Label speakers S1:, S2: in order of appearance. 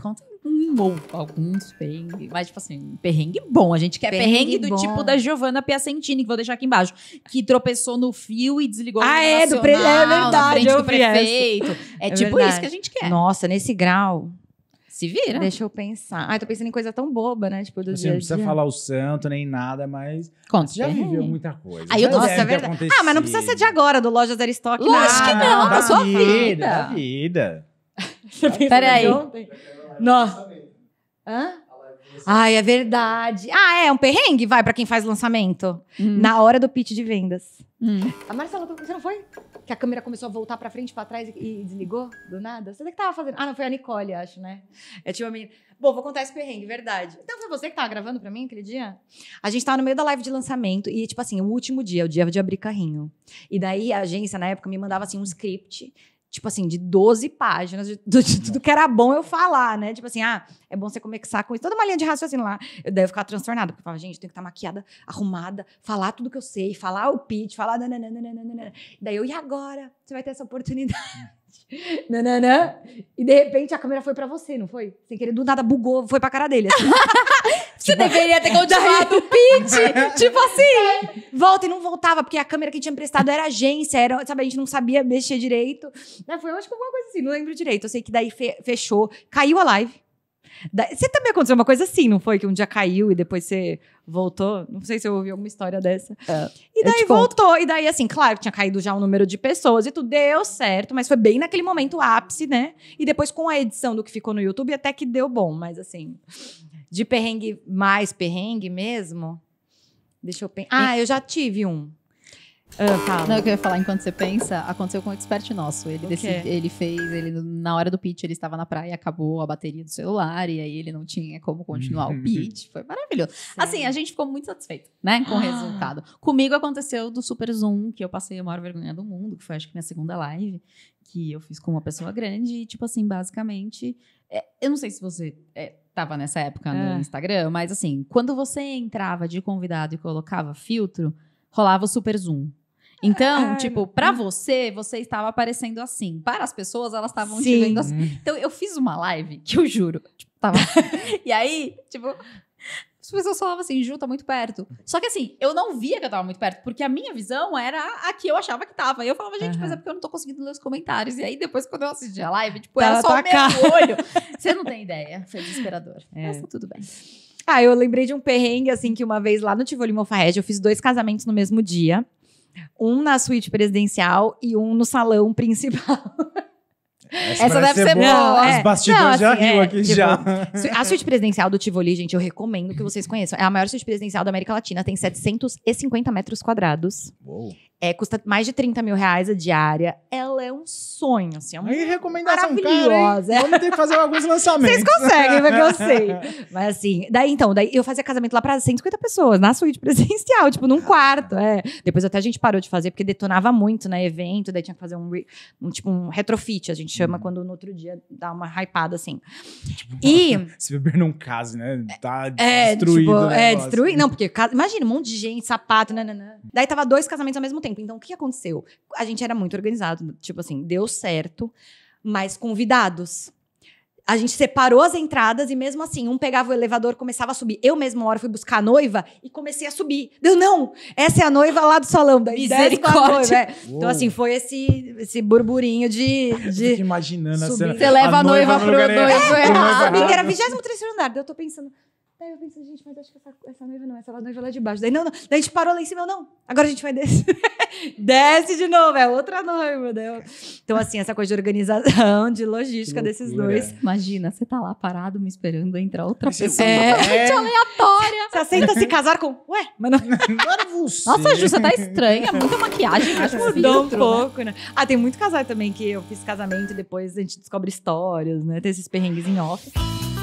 S1: Conta um ou alguns perrengues. Mas, tipo assim, perrengue bom. A gente quer perrengue, perrengue do bom. tipo da Giovanna Piacentini, que vou deixar aqui embaixo. Que tropeçou no fio e desligou ah, o Ah, é, do pre... é verdade. do prefeito. É, é tipo verdade. isso que a gente
S2: quer. Nossa, nesse grau. Se vira. Deixa eu pensar. Ai, tô pensando em coisa tão boba, né? Tipo, do assim, dia Não precisa falar o santo nem
S1: nada, mas. Conta, você já viveu muita coisa. Aí eu tô... é verdade. Ah, mas não precisa
S2: ser de agora, do Lojas Aristoque. Lógico Acho que não, na sua vida. vida. Da
S1: vida.
S2: Peraí. Peraí. Não. É Hã? É Ai, é verdade. Ah, é um perrengue? Vai para quem faz lançamento. Hum. Na hora do pitch de vendas. Hum. A Marcela, tá- você não foi? Que a câmera começou a voltar para frente, para trás e, e, desligou do nada? Você que tava fazendo. Ah, não, foi a Nicole, acho, né? é tipo uma menina. Bom, vou contar esse perrengue, verdade. Então foi você que tava gravando para mim aquele dia? A gente tava no meio da live de lançamento e, tipo assim, o último dia, o dia de abrir carrinho. E daí a agência, na época, me mandava assim um script tipo assim, de 12 páginas, de, de, de tudo que era bom eu falar, né? Tipo assim, ah, é bom você começar com isso. Toda uma linha de raciocínio lá. Eu deve ficar transtornada, porque eu falava, gente, tem que estar maquiada, arrumada, falar tudo que eu sei, falar o pitch, falar. Nananana. Daí eu, e agora? Você vai ter essa oportunidade. Nananã. E de repente a câmera foi pra você, não foi? Sem querer, do nada bugou, foi pra cara dele. Assim. você tipo, deveria ter continuado o gente, tipo assim, volta e não voltava, porque a câmera que tinha emprestado era agência, era, sabe, a gente não sabia mexer direito. Foi, eu acho que alguma coisa assim, não lembro direito. Eu sei que daí fe fechou, caiu a live. Da... Você também aconteceu uma coisa assim, não foi? Que um dia caiu e depois você voltou? Não sei se eu ouvi alguma história dessa. É, e daí voltou. Conto. E daí, assim, claro, tinha caído já o um número de pessoas e tudo deu certo, mas foi bem naquele momento ápice, né? E depois com a edição do que ficou no YouTube, até que deu bom, mas assim, de perrengue mais perrengue mesmo. Deixa eu pensar. Ah, eu já
S1: tive um. Ah, Não, é eu queria falar, enquanto você pensa, aconteceu com um expert nosso. Ele, decide, ele fez, ele na hora do pitch, ele estava na praia, acabou a bateria do celular, e aí ele não tinha como continuar o uhum. pitch. Foi maravilhoso. Assim, a gente ficou muito satisfeito, né, com o ah. resultado. Comigo aconteceu do Super Zoom, que eu passei a maior vergonha do mundo, que foi acho que minha segunda live, que eu fiz com uma pessoa grande, e tipo assim, basicamente, é, eu não sei se você estava é, nessa época no é. Instagram, mas assim, quando você entrava de convidado e colocava filtro, rolava o super zoom. Então, tipo, para você, você estava aparecendo assim. Para as pessoas, elas estavam te vendo assim. Então, eu fiz uma live, que eu juro. Tipo, tava... e aí, tipo, as pessoas falavam assim, Ju, tá muito perto. Só que assim, eu não via que eu tava muito perto, porque a minha visão era a que eu achava que tava. E eu falava, gente, uhum. mas é porque eu não tô conseguindo ler os comentários. E aí depois, quando eu assisti a live, tipo, tá, era só tá o meu olho. Você não tem ideia. Foi desesperador. É. Mas tá tudo bem.
S2: Ah, eu lembrei de um perrengue, assim, que uma vez lá no Tivoli Mofarrege, eu fiz dois casamentos no mesmo dia. Um na suíte presidencial e um no salão principal. Essa, Essa deve ser, ser boa. As Não, é. bastidores não, assim, já riu é, aqui tipo, já. A suíte presidencial do Tivoli, gente, eu recomendo que vocês conheçam. É a maior suíte presidencial da América Latina. Tem 750 metros quadrados. Uou. É, custa mais de 30 mil reais a diária. Ela é um sonho, assim. É uma recomendação maravilhosa. Cara, Vamos ter que fazer alguns lançamentos. Vocês conseguem, porque eu sei. Mas assim, daí então, daí eu fazia casamento lá para 150 pessoas, na suíte presencial, tipo, num quarto. É. Depois até a gente parou de fazer, porque detonava muito, né? Evento, daí tinha que fazer um, um tipo, um retrofit, a gente chama hum. quando no outro dia dá uma hypada, assim. Tipo, e... Se beber num case, né? Tá é, é destruído. Tipo, é, destruir. Não, porque imagina, um monte de gente, sapato, né. Daí tava dois casamentos ao mesmo tempo tempo. Então, o que aconteceu? A gente era muito organizado, tipo assim, deu certo, mas convidados a gente separou as entradas e mesmo assim, um pegava o elevador, começava a subir. Eu mesma uma hora fui buscar a noiva e comecei a subir. Deu, não, essa é a noiva lá do salão. da Misericórdia. É. Então assim, foi esse, esse burburinho de... de imaginando subir. a cena. Você leva a, a noiva, noiva pro noivo errado. É, é, é, era 23 andar. Eu tô pensando, Daí eu pensei, gente, mas acho que essa, essa noiva não, essa noiva lá de baixo. Daí, não, não. Daí a gente parou lá em cima, eu, não, agora a gente vai descer. Desce de novo, é outra noiva. né? Então, assim, essa coisa de organização, de logística desses dois. Imagina, você tá lá parado me esperando entrar outra pessoa é... totalmente é. aleatória. Você aceita se casar com. Ué, mas não. Agora é você. Nossa, Ju, você tá estranha, é muita maquiagem. Acho mudou filtro, um né? pouco, né? né? Ah, tem muito casal também que eu fiz casamento e depois a gente descobre histórias, né? Tem esses perrengues em off.